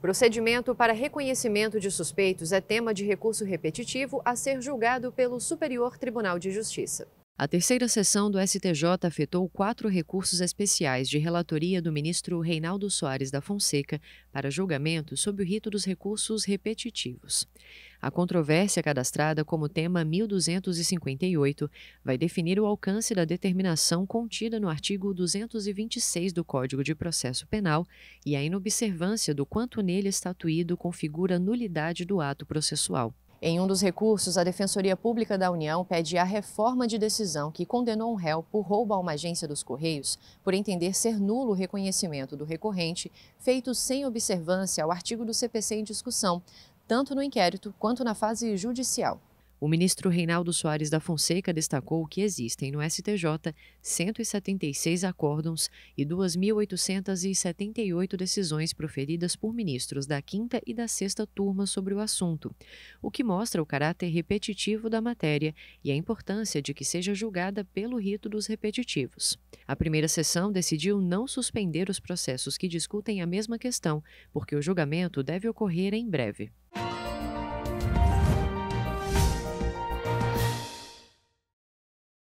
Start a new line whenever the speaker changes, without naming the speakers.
Procedimento para reconhecimento de suspeitos é tema de recurso repetitivo a ser julgado pelo Superior Tribunal de Justiça. A terceira sessão do STJ afetou quatro recursos especiais de relatoria do ministro Reinaldo Soares da Fonseca para julgamento sob o rito dos recursos repetitivos. A controvérsia cadastrada como tema 1258 vai definir o alcance da determinação contida no artigo 226 do Código de Processo Penal e a inobservância do quanto nele é estatuído configura nulidade do ato processual. Em um dos recursos, a Defensoria Pública da União pede a reforma de decisão que condenou um réu por roubo a uma agência dos Correios, por entender ser nulo o reconhecimento do recorrente, feito sem observância ao artigo do CPC em discussão, tanto no inquérito quanto na fase judicial. O ministro Reinaldo Soares da Fonseca destacou que existem no STJ 176 acórdons e 2.878 decisões proferidas por ministros da quinta e da sexta turma sobre o assunto, o que mostra o caráter repetitivo da matéria e a importância de que seja julgada pelo rito dos repetitivos. A primeira sessão decidiu não suspender os processos que discutem a mesma questão, porque o julgamento deve ocorrer em breve.